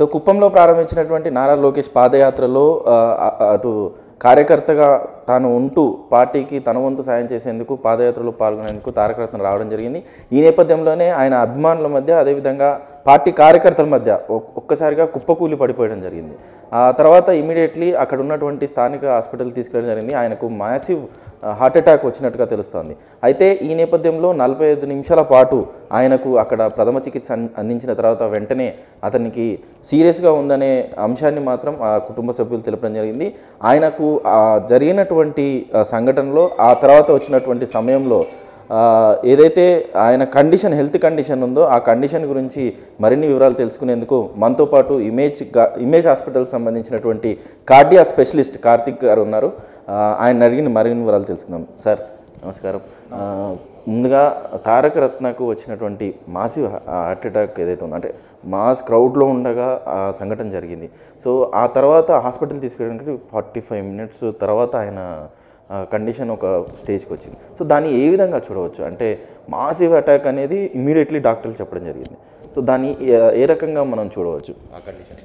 so కుప్పంలో ప్రారంభించినటువంటి నారా లోకేష్ పాదయాత్రలో అటు కార్యకర్తగా తాను ఉంటూ పార్టీకి తన వంతు సాయం చేసేందుకు పాదయాత్రలో పాల్గొనేందుకు తారకరత్న రావడం జరిగింది ఈ నేపథ్యంలోనే ఆయన అభిమానుల మధ్య అదేవిధంగా పార్టీ కార్యకర్తల మధ్య ఒక్కసారిగా కుప్పకూలి పడిపోయడం జరిగింది ఆ తర్వాత ఇమీడియట్లీ అక్కడ ఉన్నటువంటి స్థానిక హాస్పిటల్ తీసుకెళ్ళడం జరిగింది ఆయనకు మ్యాసివ్ హార్ట్ అటాక్ వచ్చినట్టుగా తెలుస్తోంది అయితే ఈ నేపథ్యంలో నలభై ఐదు నిమిషాల పాటు ఆయనకు అక్కడ ప్రథమ చికిత్స అందించిన తర్వాత వెంటనే అతనికి సీరియస్గా ఉందనే అంశాన్ని మాత్రం ఆ కుటుంబ సభ్యులు తెలపడం జరిగింది ఆయనకు జరిగినటువంటి సంఘటనలో ఆ తర్వాత వచ్చినటువంటి సమయంలో ఏదైతే ఆయన కండిషన్ హెల్త్ కండిషన్ ఉందో ఆ కండిషన్ గురించి మరిన్ని వివరాలు తెలుసుకునేందుకు మనతో పాటు ఇమేజ్ ఇమేజ్ హాస్పిటల్ సంబంధించినటువంటి కార్డియా స్పెషలిస్ట్ కార్తిక్ గారు ఉన్నారు ఆయన అడిగిన మరిన్ని వివరాలు తెలుసుకుందాం సార్ నమస్కారం ముందుగా తారక రత్నకు వచ్చినటువంటి మాసివ్ హార్ట్ అటాక్ ఏదైతే ఉందో అంటే మాస్ క్రౌడ్లో ఉండగా ఆ సంఘటన జరిగింది సో ఆ తర్వాత హాస్పిటల్ తీసుకెళ్ళడానికి ఫార్టీ ఫైవ్ మినిట్స్ తర్వాత ఆయన కండిషన్ ఒక స్టేజ్కి వచ్చింది సో దాన్ని ఏ విధంగా చూడవచ్చు అంటే మాసివ్ అటాక్ అనేది ఇమీడియట్లీ డాక్టర్లు చెప్పడం జరిగింది సో దాన్ని ఏ రకంగా మనం చూడవచ్చు ఆ కండిషన్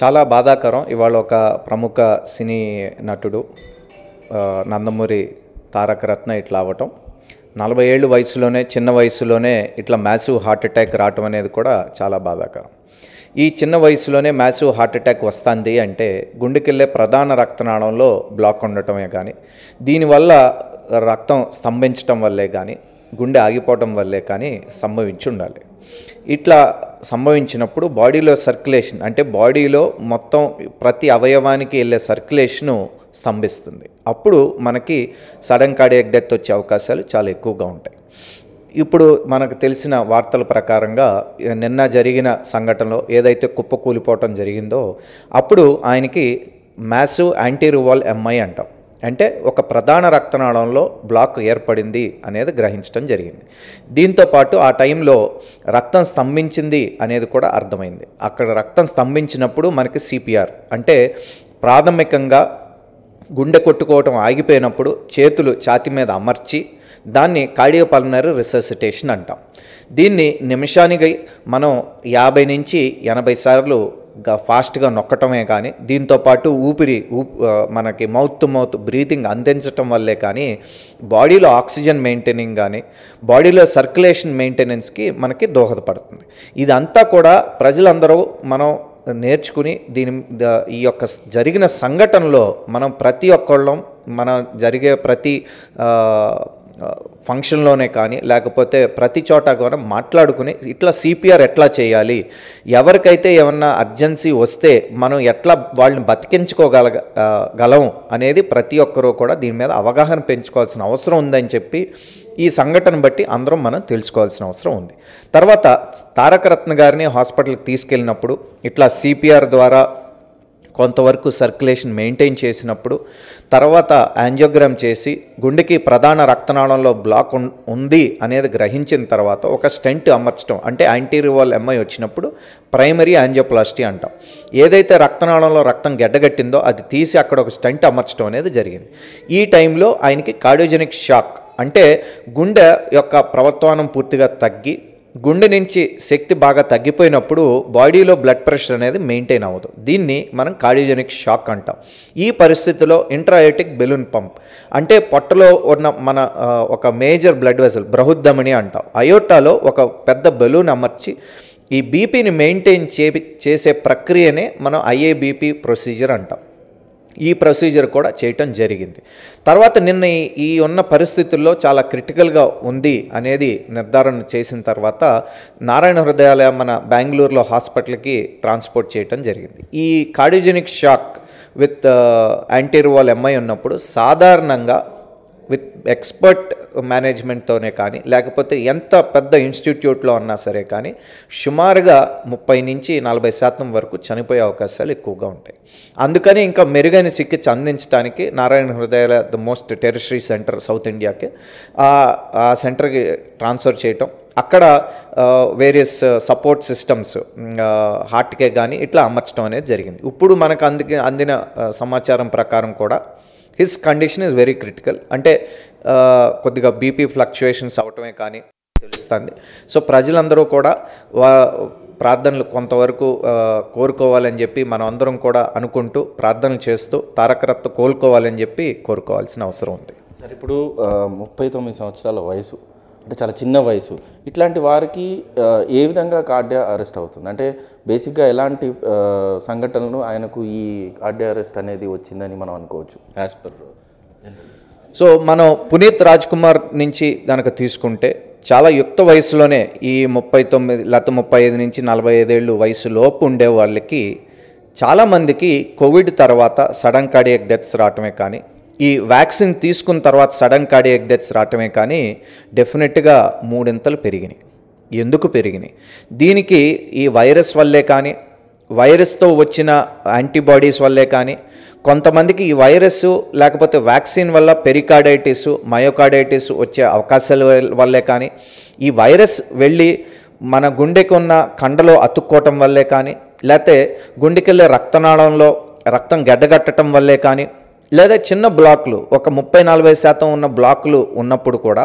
చాలా బాధాకరం ఇవాళ ఒక ప్రముఖ సినీ నటుడు నందమూరి తారక రత్న ఇట్లా అవ్వటం నలభై ఏళ్ళు వయసులోనే చిన్న వయసులోనే ఇట్లా మ్యాసివ్ హార్ట్ అటాక్ రావటం అనేది కూడా చాలా బాధాకరం ఈ చిన్న వయసులోనే మ్యాసివ్ హార్ట్ అటాక్ వస్తుంది అంటే గుండెకెళ్ళే ప్రధాన రక్తనాళంలో బ్లాక్ ఉండటమే కానీ దీనివల్ల రక్తం స్తంభించటం వల్లే కానీ గుండె ఆగిపోవటం వల్లే కానీ సంభవించి ఉండాలి ఇట్లా సంభవించినప్పుడు బాడీలో సర్క్యులేషన్ అంటే బాడీలో మొత్తం ప్రతి అవయవానికి వెళ్ళే సర్క్యులేషను స్తంభిస్తుంది అప్పుడు మనకి సడన్ కార్డియాక్ డెత్ వచ్చే అవకాశాలు చాలా ఎక్కువగా ఉంటాయి ఇప్పుడు మనకు తెలిసిన వార్తల ప్రకారంగా నిన్న జరిగిన సంఘటనలో ఏదైతే కుప్ప కూలిపోవటం జరిగిందో అప్పుడు ఆయనకి మ్యాసివ్ యాంటీరువాల్ ఎంఐ అంటాం అంటే ఒక ప్రధాన రక్తనాళంలో బ్లాక్ ఏర్పడింది అనేది గ్రహించడం జరిగింది దీంతోపాటు ఆ టైంలో రక్తం స్తంభించింది అనేది కూడా అర్థమైంది అక్కడ రక్తం స్తంభించినప్పుడు మనకి సిపిఆర్ అంటే ప్రాథమికంగా గుండె కొట్టుకోవటం ఆగిపోయినప్పుడు చేతులు ఛాతి మీద అమర్చి దాన్ని కార్డియోపల్మనరీ రిసర్సిటేషన్ అంటాం దీన్ని నిమిషానికి మనం యాభై నుంచి ఎనభై సార్లు ఫాస్ట్గా నొక్కటమే కానీ దీంతోపాటు ఊపిరి మనకి మౌత్ టు మౌత్ బ్రీతింగ్ అందించటం వల్లే కానీ బాడీలో ఆక్సిజన్ మెయింటైనింగ్ కానీ బాడీలో సర్క్యులేషన్ మెయింటెనెన్స్కి మనకి దోహదపడుతుంది ఇదంతా కూడా ప్రజలందరూ మనం నేర్చుకుని దీని ఈ యొక్క జరిగిన సంఘటనలో మనం ప్రతి ఒక్కళ్ళం మన జరిగే ప్రతి ఫంక్షన్లోనే కానీ లేకపోతే ప్రతి చోట కూడా మాట్లాడుకుని ఇట్లా సిపిఆర్ ఎట్లా చేయాలి ఎవరికైతే ఏమన్నా అర్జెన్సీ వస్తే మనం ఎట్లా వాళ్ళని బతికించుకోగల గలం అనేది ప్రతి ఒక్కరూ కూడా దీని మీద అవగాహన పెంచుకోవాల్సిన అవసరం ఉందని చెప్పి ఈ సంఘటన బట్టి అందరం మనం తెలుసుకోవాల్సిన అవసరం ఉంది తర్వాత తారకరత్న గారిని హాస్పిటల్కి తీసుకెళ్ళినప్పుడు ఇట్లా సిపిఆర్ ద్వారా కొంతవరకు సర్క్యులేషన్ మెయింటైన్ చేసినప్పుడు తర్వాత యాంజియోగ్రామ్ చేసి గుండెకి ప్రధాన రక్తనాళంలో బ్లాక్ ఉంది అనేది గ్రహించిన తర్వాత ఒక స్టెంట్ అమర్చడం అంటే యాంటీరివాల్ ఎంఐ వచ్చినప్పుడు ప్రైమరీ యాంజియోప్లాస్టీ అంటాం ఏదైతే రక్తనాళంలో రక్తం గడ్డగట్టిందో అది తీసి అక్కడ ఒక స్టెంట్ అమర్చడం అనేది జరిగింది ఈ టైంలో ఆయనకి కార్డియోజెనిక్ షాక్ అంటే గుండె యొక్క ప్రవర్తనం పూర్తిగా తగ్గి గుండె నుంచి శక్తి బాగా తగ్గిపోయినప్పుడు బాడీలో బ్లడ్ ప్రెషర్ అనేది మెయింటైన్ అవ్వదు దీన్ని మనం కార్డియోజెనిక్ షాక్ అంటాం ఈ పరిస్థితిలో ఇంట్రాయోటిక్ బెలూన్ పంప్ అంటే పొట్టలో ఉన్న మన ఒక మేజర్ బ్లడ్ వెసల్ బృహుద్ధమని అంటాం అయోటాలో ఒక పెద్ద బెలూన్ అమర్చి ఈ బీపీని మెయింటైన్ చే చేసే ప్రక్రియనే మనం ఐఏబీపీ ప్రొసీజర్ అంటాం ఈ ప్రొసీజర్ కూడా చేయటం జరిగింది తర్వాత నిన్న ఈ ఉన్న పరిస్థితుల్లో చాలా క్రిటికల్గా ఉంది అనేది నిర్ధారణ చేసిన తర్వాత నారాయణ హృదయాలయ మన బెంగళూరులో హాస్పిటల్కి ట్రాన్స్పోర్ట్ చేయటం జరిగింది ఈ cardiogenic shock with anterior wall MI ఉన్నప్పుడు సాధారణంగా ఎక్స్పర్ట్ మేనేజ్మెంట్తోనే కానీ లేకపోతే ఎంత పెద్ద ఇన్స్టిట్యూట్లో ఉన్నా సరే కానీ సుమారుగా ముప్పై నుంచి నలభై శాతం వరకు చనిపోయే అవకాశాలు ఎక్కువగా ఉంటాయి అందుకని ఇంకా మెరుగైన చికిత్స అందించడానికి Narayana Hrudayala the most tertiary centre south ఇండియాకి ఆ సెంటర్కి ట్రాన్స్ఫర్ చేయటం అక్కడ వేరియస్ సపోర్ట్ సిస్టమ్స్ హార్ట్కే కానీ ఇట్లా అమర్చడం అనేది జరిగింది ఇప్పుడు మనకు అందుకే అందిన సమాచారం ప్రకారం కూడా his condition is very critical అంటే కొద్దిగా బీపీ ఫ్లక్చుయేషన్స్ అవటమే కానీ తెలుస్తుంది సో ప్రజలందరూ కూడా వా ప్రార్థనలు కొంతవరకు కోరుకోవాలని చెప్పి మనం అందరం కూడా అనుకుంటూ ప్రార్థనలు చేస్తూ తారకరత్త కోలుకోవాలని చెప్పి కోరుకోవాల్సిన అవసరం ఉంది సార్ ఇప్పుడు ముప్పై తొమ్మిది సంవత్సరాల వయసు అంటే చాలా చిన్న వయసు ఇట్లాంటి వారికి ఏ విధంగా కార్డియా అరెస్ట్ అవుతుంది అంటే బేసిక్గా ఎలాంటి సంఘటనలు ఆయనకు ఈ కార్డియా అరెస్ట్ అనేది వచ్చిందని మనం అనుకోవచ్చు యాజ్ పర్ సో మనం పునీత్ రాజ్ కుమార్ నుంచి కనుక తీసుకుంటే చాలా యుక్త వయసులోనే ఈ ముప్పై తొమ్మిది లేకపోతే ముప్పై ఐదు నుంచి నలభై ఐదేళ్ళు వయసు లోపు ఉండే వాళ్ళకి చాలామందికి కోవిడ్ తర్వాత సడన్ కార్డియక్ డెత్స్ రావటమే కానీ ఈ వ్యాక్సిన్ తీసుకున్న తర్వాత సడన్ కార్డియక్ డెత్స్ రావటమే కానీ డెఫినెట్గా మూడింతలు పెరిగినాయి ఎందుకు పెరిగినాయి దీనికి ఈ వైరస్ వల్లే కానీ వైరస్తో వచ్చిన యాంటీబాడీస్ వల్లే కానీ కొంతమందికి ఈ వైరస్ లేకపోతే వ్యాక్సిన్ వల్ల పెరికాడైటిస్ మయోకార్డైటిస్ వచ్చే అవకాశాల వల్లే కానీ ఈ వైరస్ వెళ్ళి మన గుండెకి ఉన్న కండలో అతుక్కోవటం వల్లే కానీ లేకపోతే గుండెకెళ్ళే రక్తనాళంలో రక్తం గడ్డగట్టడం వల్లే కానీ లేదా చిన్న బ్లాక్లు ఒక ముప్పై నలభై శాతం ఉన్న బ్లాక్లు ఉన్నప్పుడు కూడా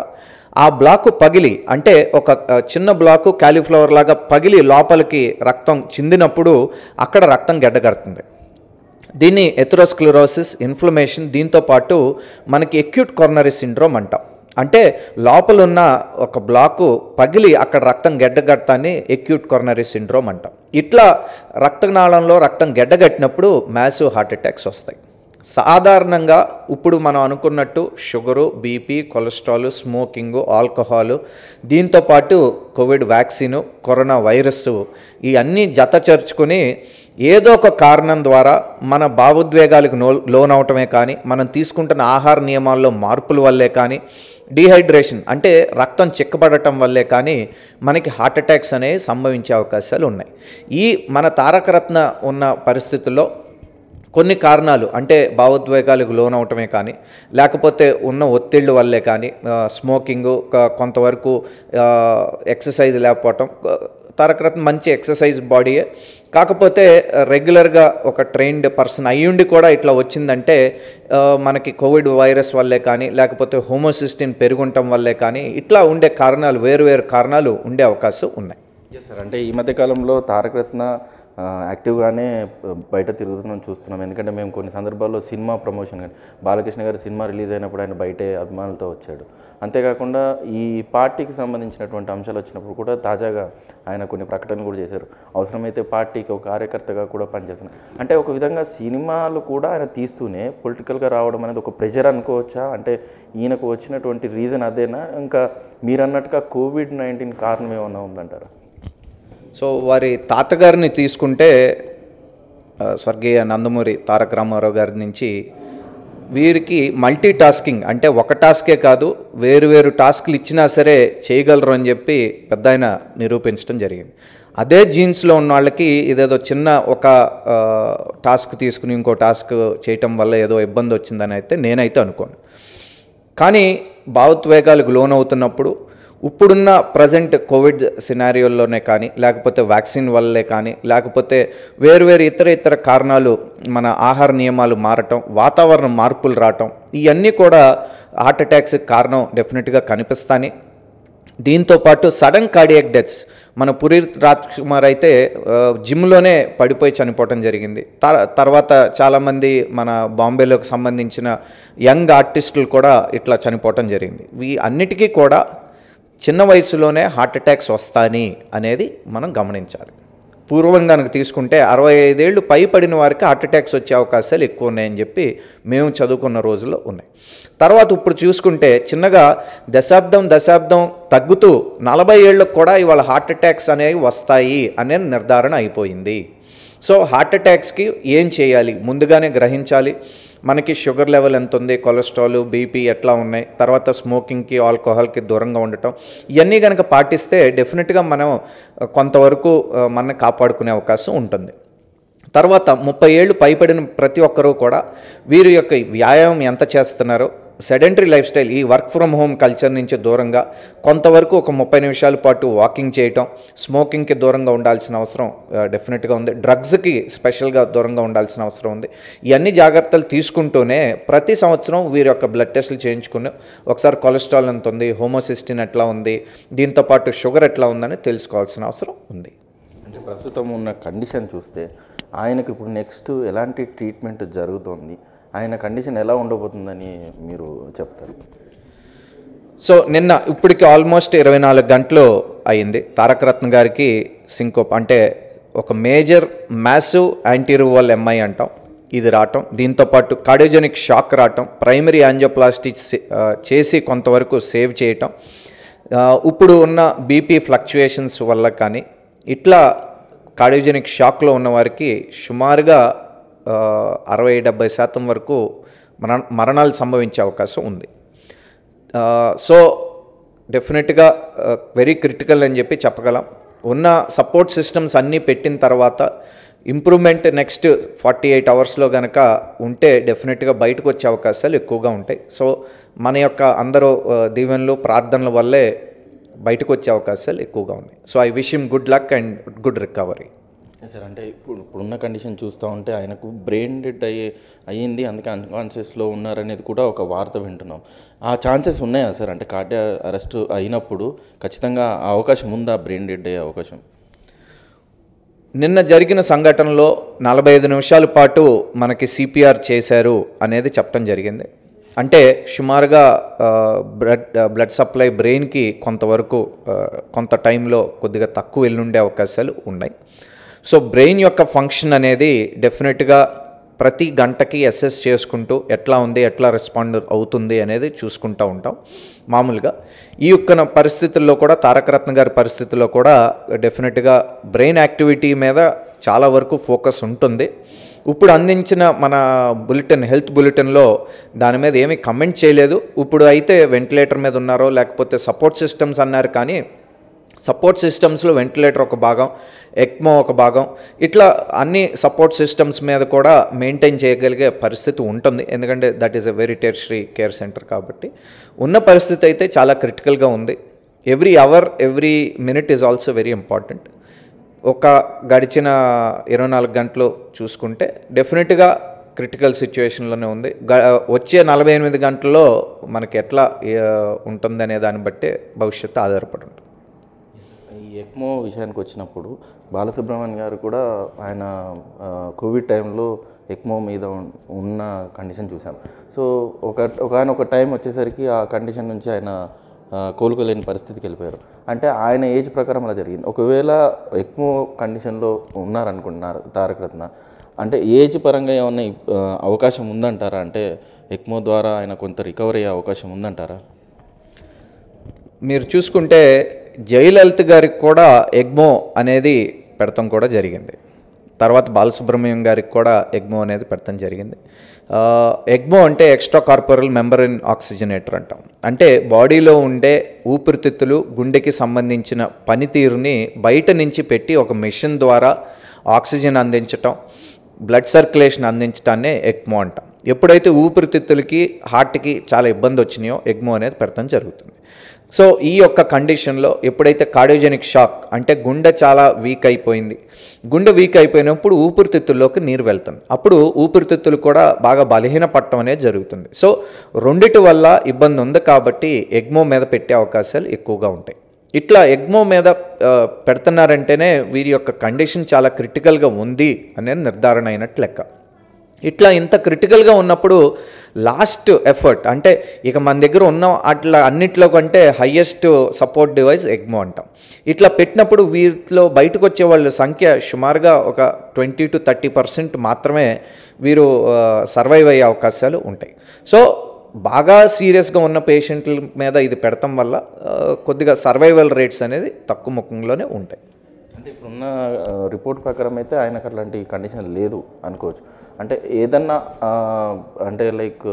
ఆ బ్లాకు పగిలి అంటే ఒక చిన్న బ్లాకు క్యాలీఫ్లవర్ లాగా పగిలి లోపలికి రక్తం చిందినప్పుడు అక్కడ రక్తం గడ్డగడుతుంది దీన్ని ఎథురోస్క్లిరోసిస్ ఇన్ఫ్లమేషన్ దీంతో పాటు మనకి ఎక్యూట్ కొరనరీ సిండ్రోమ్ అంటాం అంటే లోపల ఉన్న ఒక బ్లాకు పగిలి అక్కడ రక్తం గెడ్డగట్టని ఎక్యూట్ కొరనరీ సిండ్రోమ్ అంటాం ఇట్లా రక్తనాళంలో రక్తం గెడ్డగట్టినప్పుడు మ్యాసివ్ హార్ట్ అటాక్స్ వస్తాయి సాధారణంగా ఇప్పుడు మనం అనుకున్నట్టు sugar BP cholesterol smoking alcohol దీంతోపాటు కోవిడ్ వ్యాక్సిన్ కరోనా వైరస్ ఇవన్నీ జత చేర్చుకొని ఏదో ఒక కారణం ద్వారా మన భావోద్వేగాలకు నో లోనవటమే కానీ మనం తీసుకుంటున్న ఆహార నియమాల్లో మార్పుల వల్లే కానీ డీహైడ్రేషన్ అంటే రక్తం చిక్కబడటం వల్లే కానీ మనకి హార్ట్ అటాక్స్ అనేవి సంభవించే అవకాశాలు ఉన్నాయి ఈ మన తారకరత్న ఉన్న పరిస్థితుల్లో కొన్ని కారణాలు అంటే భావోద్వేగాలకు లోనవటమే కానీ లేకపోతే ఉన్న ఒత్తిళ్ళు వల్లే కానీ స్మోకింగ్ కొంతవరకు ఎక్సర్సైజ్ లేకపోవటం తారకరత్న మంచి ఎక్సర్సైజ్ బాడీయే కాకపోతే రెగ్యులర్గా ఒక ట్రైన్డ్ పర్సన్ అయ్యుండి కూడా ఇట్లా వచ్చిందంటే మనకి కోవిడ్ వైరస్ వల్లే కానీ లేకపోతే హోమోసిస్టిన్ పెరుగుంటం వల్లే కానీ ఇట్లా ఉండే కారణాలు వేరు వేరు కారణాలు ఉండే అవకాశం ఉన్నాయి సార్ అంటే ఈ మధ్యకాలంలో తారకరత్న యాక్టివ్గానే బయట తిరుగుతున్నాం చూస్తున్నాం ఎందుకంటే మేము కొన్ని సందర్భాల్లో సినిమా ప్రమోషన్ కానీ బాలకృష్ణ గారి సినిమా రిలీజ్ అయినప్పుడు ఆయన బయటే అభిమానులతో వచ్చాడు అంతేకాకుండా ఈ పార్టీకి సంబంధించినటువంటి అంశాలు వచ్చినప్పుడు కూడా తాజాగా ఆయన కొన్ని ప్రకటనలు కూడా చేశారు అవసరమైతే పార్టీకి ఒక కార్యకర్తగా కూడా పనిచేస్తున్నారు అంటే ఒక విధంగా సినిమాలు కూడా ఆయన తీస్తూనే పొలిటికల్గా రావడం అనేది ఒక ప్రెషర్ అనుకోవచ్చా అంటే ఈయనకు వచ్చినటువంటి రీజన్ అదేనా ఇంకా మీరన్నట్టుగా కోవిడ్ నైన్టీన్ కారణం ఏమన్నా ఉందంటారా సో వారి తాతగారిని తీసుకుంటే స్వర్గీయ నందమూరి తారక రామారావు గారి నుంచి వీరికి మల్టీ టాస్కింగ్ అంటే ఒక టాస్కే కాదు వేరు వేరు టాస్క్లు ఇచ్చినా సరే చేయగలరు అని చెప్పి పెద్ద ఆయన నిరూపించడం జరిగింది అదే జీన్స్లో ఉన్న వాళ్ళకి ఇదేదో చిన్న ఒక టాస్క్ తీసుకుని ఇంకో టాస్క్ చేయటం వల్ల ఏదో ఇబ్బంది వచ్చిందని అయితే నేనైతే అనుకోను కానీ భావోద్వేగాలకు లోనవుతున్నప్పుడు ఇప్పుడున్న ప్రజెంట్ కోవిడ్ సినారియోల్లోనే కానీ లేకపోతే వ్యాక్సిన్ వల్లే కానీ లేకపోతే వేరువేరు ఇతర ఇతర కారణాలు మన ఆహార నియమాలు మారటం వాతావరణ మార్పులు రావటం ఇవన్నీ కూడా హార్ట్ అటాక్స్ కారణం డెఫినెట్గా కనిపిస్తాయి దీంతోపాటు సడన్ కార్డియాక్ డెత్స్ మన పురీర్ రాజ్ కుమార్ అయితే జిమ్లోనే పడిపోయి చనిపోవటం జరిగింది తర్వాత చాలామంది మన బాంబేలోకి సంబంధించిన యంగ్ ఆర్టిస్టులు కూడా ఇట్లా చనిపోవటం జరిగింది ఈ అన్నిటికీ కూడా చిన్న వయసులోనే హార్ట్ అటాక్స్ వస్తాయి అనేది మనం గమనించాలి పూర్వం కనుక తీసుకుంటే అరవై ఐదేళ్ళు పైపడిన వారికి హార్ట్ అటాక్స్ వచ్చే అవకాశాలు ఎక్కువ ఉన్నాయని చెప్పి మేము చదువుకున్న రోజుల్లో ఉన్నాయి తర్వాత ఇప్పుడు చూసుకుంటే చిన్నగా దశాబ్దం దశాబ్దం తగ్గుతూ నలభై ఏళ్ళకు కూడా ఇవాళ హార్ట్ అటాక్స్ అనేవి వస్తాయి అనే నిర్ధారణ అయిపోయింది సో హార్ట్ అటాక్స్కి ఏం చేయాలి ముందుగానే గ్రహించాలి మనకి షుగర్ లెవెల్ ఎంత ఉంది కొలెస్ట్రాల్ బీపీ ఎట్లా ఉన్నాయి తర్వాత స్మోకింగ్కి ఆల్కహాల్కి దూరంగా ఉండటం ఇవన్నీ కనుక పాటిస్తే డెఫినెట్గా మనం కొంతవరకు మన కాపాడుకునే అవకాశం ఉంటుంది తర్వాత ముప్పై ఏళ్ళు పైపడిన ప్రతి ఒక్కరూ కూడా వీరి యొక్క వ్యాయామం ఎంత చేస్తున్నారో సెడెంటరీ లైఫ్ స్టైల్ ఈ వర్క్ ఫ్రమ్ హోమ్ కల్చర్ నుంచి దూరంగా కొంతవరకు ఒక ముప్పై నిమిషాల పాటు వాకింగ్ చేయటం స్మోకింగ్కి దూరంగా ఉండాల్సిన అవసరం డెఫినెట్గా ఉంది డ్రగ్స్కి స్పెషల్గా దూరంగా ఉండాల్సిన అవసరం ఉంది ఇవన్నీ జాగ్రత్తలు తీసుకుంటూనే ప్రతి సంవత్సరం వీరి యొక్క బ్లడ్ టెస్ట్లు చేయించుకుని ఒకసారి కొలెస్ట్రాల్ ఎంత ఉంది హోమోసిస్టిన్ ఎట్లా ఉంది దీంతోపాటు షుగర్ ఎట్లా ఉందని తెలుసుకోవాల్సిన అవసరం ఉంది అంటే ప్రస్తుతం ఉన్న కండిషన్ చూస్తే ఆయనకు ఇప్పుడు నెక్స్ట్ ఎలాంటి ట్రీట్మెంట్ జరుగుతోంది ఆయన కండిషన్ ఎలా ఉండబోతుందని మీరు చెప్తారు సో నిన్న ఇప్పటికి ఆల్మోస్ట్ ఇరవై నాలుగు గంటలు అయింది తారకరత్న గారికి సింకోప్ అంటే ఒక మేజర్ మ్యాసివ్ యాంటీరువల్ ఎంఐ అంటాం ఇది రావటం దీంతోపాటు కార్డియోజెనిక్ షాక్ రావటం ప్రైమరీ యాంజియోప్లాస్టీ చేసి కొంతవరకు సేవ్ చేయటం ఇప్పుడు ఉన్న బీపీ ఫ్లక్చువేషన్స్ వల్ల కానీ ఇట్లా కార్డియోజెనిక్ షాక్లో ఉన్నవారికి సుమారుగా అరవై డెబ్బై శాతం వరకు మరణ మరణాలు సంభవించే అవకాశం ఉంది సో డెఫినెట్గా వెరీ క్రిటికల్ అని చెప్పి చెప్పగలం ఉన్న సపోర్ట్ సిస్టమ్స్ అన్నీ పెట్టిన తర్వాత ఇంప్రూవ్మెంట్ నెక్స్ట్ ఫార్టీ ఎయిట్ అవర్స్లో కనుక ఉంటే డెఫినెట్గా బయటకు వచ్చే అవకాశాలు ఎక్కువగా ఉంటాయి సో మన యొక్క అందరూ దీవెనలు ప్రార్థనల వల్లే బయటకు వచ్చే అవకాశాలు ఎక్కువగా ఉన్నాయి so I wish him good luck and good recovery sir అంటే ఇప్పుడు ఇప్పుడున్న కండిషన్ చూస్తూ ఉంటే ఆయనకు బ్రెయిన్ డెడ్ అయ్యే అయ్యింది అందుకే అన్కాన్షియస్లో ఉన్నారనేది కూడా ఒక వార్త వింటున్నాం ఆ ఛాన్సెస్ ఉన్నాయా సార్ అంటే కార్డియా అరెస్ట్ అయినప్పుడు ఖచ్చితంగా ఆ అవకాశం ఉందా బ్రెయిన్ డెడ్ అయ్యే అవకాశం నిన్న జరిగిన సంఘటనలో నలభై ఐదు నిమిషాల పాటు మనకి సిపిఆర్ చేశారు అనేది చెప్పడం జరిగింది అంటే సుమారుగా బ్లడ్ బ్లడ్ సప్లై బ్రెయిన్కి కొంతవరకు కొంత టైంలో కొద్దిగా తక్కువ వెళ్ళుండే అవకాశాలు ఉన్నాయి సో బ్రెయిన్ యొక్క ఫంక్షన్ అనేది డెఫినెట్గా ప్రతి గంటకి అసెస్ చేసుకుంటూ ఎట్లా ఉంది ఎట్లా రెస్పాండ్ అవుతుంది అనేది చూసుకుంటూ ఉంటాం మామూలుగా ఈ యొక్క పరిస్థితుల్లో కూడా తారకరత్న గారి పరిస్థితుల్లో కూడా డెఫినెట్గా బ్రెయిన్ యాక్టివిటీ మీద చాలా వరకు ఫోకస్ ఉంటుంది ఇప్పుడు అందించిన మన బులెటిన్ హెల్త్ బులెటిన్లో దాని మీద ఏమీ కమెంట్ చేయలేదు ఇప్పుడు అయితే వెంటిలేటర్ మీద ఉన్నారో లేకపోతే సపోర్ట్ సిస్టమ్స్ అన్నారు కానీ సపోర్ట్ సిస్టమ్స్లో వెంటిలేటర్ ఒక భాగం ఎక్మో ఒక భాగం ఇట్లా అన్ని సపోర్ట్ సిస్టమ్స్ మీద కూడా మెయింటైన్ చేయగలిగే పరిస్థితి ఉంటుంది ఎందుకంటే that is a very tertiary care centre కాబట్టి ఉన్న పరిస్థితి అయితే చాలా క్రిటికల్గా ఉంది every hour every minute is also very important ఒక గడిచిన ఇరవై నాలుగు గంటలు చూసుకుంటే డెఫినెట్గా క్రిటికల్ సిచ్యువేషన్లోనే ఉంది గ వచ్చే నలభై ఎనిమిది గంటల్లో మనకి ఎట్లా ఉంటుంది అనే దాన్ని బట్టి భవిష్యత్తు ఆధారపడి ఉంటుంది ఎక్మో విషయానికి వచ్చినప్పుడు బాలసుబ్రహ్మణ్యం గారు కూడా ఆయన కోవిడ్ టైంలో ఎక్మో మీద ఉన్న కండిషన్ చూసాం సో ఒక ఒక ఆయన ఒక టైం వచ్చేసరికి ఆ కండిషన్ నుంచి ఆయన కోలుకోలేని పరిస్థితికి వెళ్ళిపోయారు అంటే ఆయన ఏజ్ ప్రకారం అలా జరిగింది ఒకవేళ ఎక్మో కండిషన్లో ఉన్నారనుకుంటున్నారు తారక రత్న అంటే ఏజ్ పరంగా ఏమన్నా అవకాశం ఉందంటారా అంటే ఎక్మో ద్వారా ఆయన కొంత రికవరీ అయ్యే అవకాశం ఉందంటారా మీరు చూసుకుంటే జయలలిత గారికి కూడా ఎగ్మో అనేది పెడతాం కూడా జరిగింది తర్వాత బాలసుబ్రహ్మణ్యం గారికి కూడా ఎగ్మో అనేది పెడతాం జరిగింది ఎగ్మో అంటే ఎక్స్ట్రా కార్పొరల్ మెంబరిన్ ఆక్సిజనేటర్ అంటాం అంటే బాడీలో ఉండే ఊపిరితిత్తులు గుండెకి సంబంధించిన పనితీరుని బయట నుంచి పెట్టి ఒక మిషన్ ద్వారా ఆక్సిజన్ అందించటం బ్లడ్ సర్క్యులేషన్ అందించటాన్నే ఎక్మో అంటాం ఎప్పుడైతే ఊపిరితిత్తులకి హార్ట్కి చాలా ఇబ్బంది వచ్చినాయో ఎగ్మో అనేది పెడతాం జరుగుతుంది సో ఈ యొక్క కండిషన్లో ఎప్పుడైతే కార్డియోజెనిక్ షాక్ అంటే గుండె చాలా వీక్ అయిపోయింది గుండె వీక్ అయిపోయినప్పుడు ఊపిరితిత్తుల్లోకి నీరు వెళ్తుంది అప్పుడు ఊపిరితిత్తులు కూడా బాగా బలహీన పట్టడం అనేది జరుగుతుంది సో రెండిటి వల్ల ఇబ్బంది ఉంది కాబట్టి ఎగ్మో మీద పెట్టే అవకాశాలు ఎక్కువగా ఉంటాయి ఇట్లా ఎగ్మో మీద పెడుతున్నారంటేనే వీరి యొక్క కండిషన్ చాలా క్రిటికల్గా ఉంది అనేది నిర్ధారణ అయినట్లు లెక్క ఇట్లా ఇంత క్రిటికల్గా ఉన్నప్పుడు లాస్ట్ ఎఫర్ట్ అంటే ఇక మన దగ్గర ఉన్న అట్లా అన్నిట్లో కంటే హయ్యెస్ట్ సపోర్ట్ డివైస్ ఎగ్మో అంటాం ఇట్లా పెట్టినప్పుడు వీరిలో బయటకు వచ్చే వాళ్ళ సంఖ్య సుమారుగా ఒక ట్వంటీ టు థర్టీ పర్సెంట్ మాత్రమే వీరు సర్వైవ్ అయ్యే అవకాశాలు ఉంటాయి సో బాగా సీరియస్గా ఉన్న పేషెంట్ల మీద ఇది పెడతాం వల్ల కొద్దిగా సర్వైవల్ రేట్స్ అనేది తక్కువ ముఖంలోనే ఉంటాయి ఇప్పుడున్న రిపోర్ట్ ప్రకారం అయితే ఆయనకు అట్లాంటి కండిషన్ లేదు అనుకోవచ్చు అంటే ఏదన్నా అంటే లైక్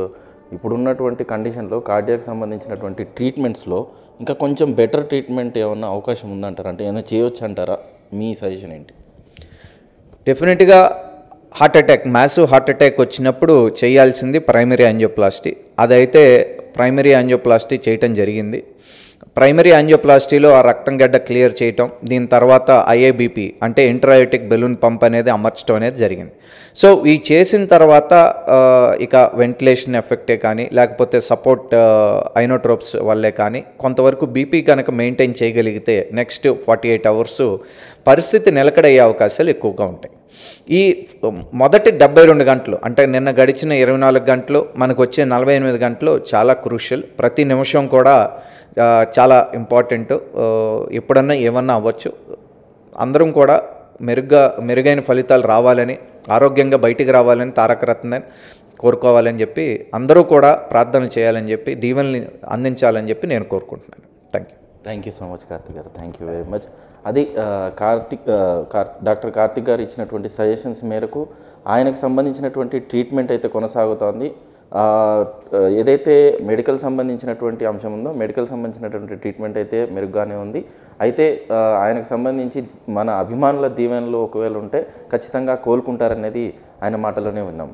ఇప్పుడున్నటువంటి కండిషన్లో కార్డియాకి సంబంధించినటువంటి ట్రీట్మెంట్స్లో ఇంకా కొంచెం బెటర్ ట్రీట్మెంట్ ఏమన్నా అవకాశం ఉందంటారా అంటే ఏమైనా చేయొచ్చు అంటారా మీ సజెషన్ ఏంటి డెఫినెట్గా heart attack massive heart attack వచ్చినప్పుడు చేయాల్సింది ప్రైమరీ యాంజియోప్లాస్టీ అదైతే ప్రైమరీ యాంజియోప్లాస్టీ చేయటం జరిగింది ప్రైమరీ యాంజియోప్లాస్టీలో ఆ రక్తం గడ్డ క్లియర్ చేయటం దీని తర్వాత ఐఏబిపి అంటే ఇంట్రాయోటిక్ బెలూన్ పంప్ అనేది అమర్చడం అనేది జరిగింది సో ఈ చేసిన తర్వాత ఇక వెంటిలేషన్ ఎఫెక్టే కానీ లేకపోతే సపోర్ట్ ఐనోట్రోప్స్ వల్లే కానీ కొంతవరకు బీపీ కనుక మెయింటైన్ చేయగలిగితే నెక్స్ట్ ఫార్టీ ఎయిట్ అవర్స్ పరిస్థితి నిలకడయ్యే అవకాశాలు ఎక్కువగా ఉంటాయి ఈ మొదటి డెబ్బై రెండు గంటలు అంటే నిన్న గడిచిన ఇరవై నాలుగు గంటలు మనకు వచ్చే నలభై ఎనిమిది గంటలు చాలా క్రూషియల్ ప్రతి నిమిషం కూడా చాలా ఇంపార్టెంట్ ఎప్పుడన్నా ఏమన్నా అవ్వచ్చు అందరం కూడా మెరుగ్గా మెరుగైన ఫలితాలు రావాలని ఆరోగ్యంగా బయటికి రావాలని తారక రత్నన్ కోరుకోవాలని చెప్పి అందరూ కూడా ప్రార్థనలు చేయాలని చెప్పి దీవెనల్ని అందించాలని చెప్పి నేను కోరుకుంటున్నాను thank you thank you so much Karthik garu thank you very much అది కార్తిక్ కార్ డాక్టర్ కార్తిక్ గారు ఇచ్చినటువంటి సజెషన్స్ మేరకు ఆయనకు సంబంధించినటువంటి ట్రీట్మెంట్ అయితే కొనసాగుతోంది ఏదైతే మెడికల్ సంబంధించినటువంటి అంశం ఉందో మెడికల్ సంబంధించినటువంటి ట్రీట్మెంట్ అయితే మెరుగ్గానే ఉంది అయితే ఆయనకు సంబంధించి మన అభిమానుల దీవెనలు ఒకవేళ ఉంటే ఖచ్చితంగా కోలుకుంటారనేది ఆయన మాటలోనే ఉన్నాం